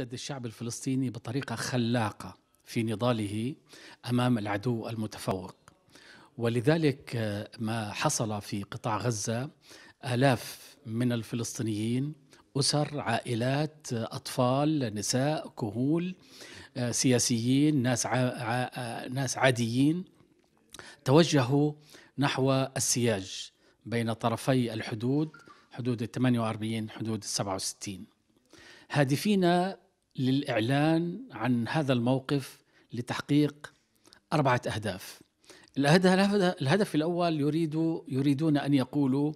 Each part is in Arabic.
ضد الشعب الفلسطيني بطريقه خلاقه في نضاله امام العدو المتفوق ولذلك آه، ما حصل في قطاع غزه الاف من الفلسطينيين اسر عائلات آه، اطفال نساء كهول آه، سياسيين ناس ناس عاديين توجهوا نحو السياج بين طرفي الحدود حدود ال 48 حدود ال 67 هادفين للإعلان عن هذا الموقف لتحقيق أربعة أهداف الهدف الأول يريد يريدون أن يقولوا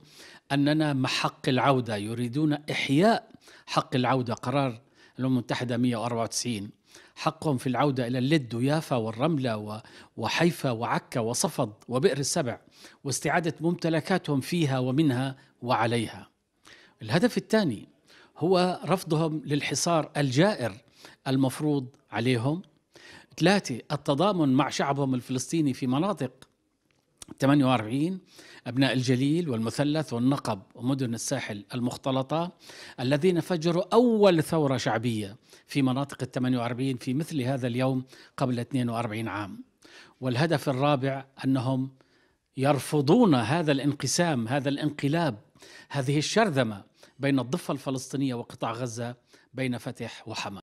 أننا محق العودة يريدون إحياء حق العودة قرار الأمم المتحدة 194 حقهم في العودة إلى اللد ويافا والرملة وحيفا وعكا وصفد وبئر السبع واستعادة ممتلكاتهم فيها ومنها وعليها الهدف الثاني هو رفضهم للحصار الجائر المفروض عليهم ثلاثة التضامن مع شعبهم الفلسطيني في مناطق 48 أبناء الجليل والمثلث والنقب ومدن الساحل المختلطة الذين فجروا أول ثورة شعبية في مناطق ال 48 في مثل هذا اليوم قبل 42 عام والهدف الرابع أنهم يرفضون هذا الانقسام هذا الانقلاب هذه الشرذمه بين الضفه الفلسطينيه وقطاع غزه بين فتح وحماس